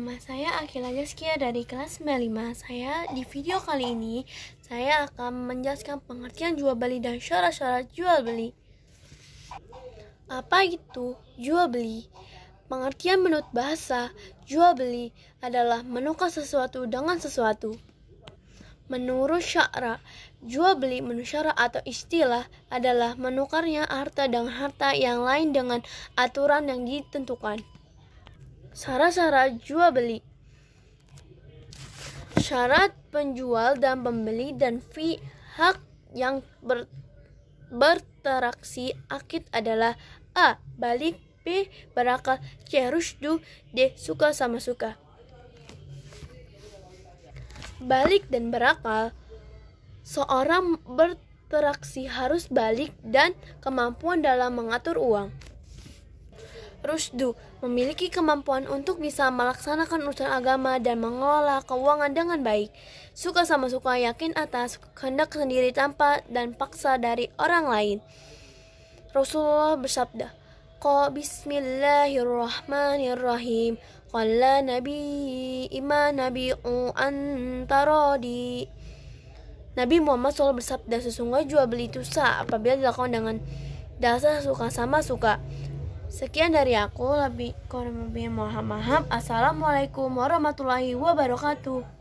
nama saya Akila Jaskia dari kelas 95. Saya di video kali ini saya akan menjelaskan pengertian jual beli dan syarat-syarat jual beli. Apa itu jual beli? Pengertian menurut bahasa, jual beli adalah menukar sesuatu dengan sesuatu. Menurut syara, jual beli menurut syara atau istilah adalah menukarnya harta dengan harta yang lain dengan aturan yang ditentukan. Sara-sara jual beli. Syarat penjual dan pembeli dan fee hak yang ber, berteraksi akid adalah A. Balik B. Berakal C. Rusdu D. Suka sama suka Balik dan berakal Seorang berteraksi harus balik dan kemampuan dalam mengatur uang Rusdu memiliki kemampuan untuk bisa melaksanakan urusan agama dan mengelola keuangan dengan baik. Suka sama suka yakin atas kehendak sendiri tanpa dan paksa dari orang lain. Rasulullah bersabda, "Qa bismillahirrahmanirrahim." Qala Nabi ima nabi antaradi. Nabi Muhammad SAW bersabda sesungguhnya jual beli itu sah apabila dilakukan dengan dasar suka sama suka. Sekian dari aku, lebih kurang lebih mohon maaf. Assalamualaikum warahmatullahi wabarakatuh.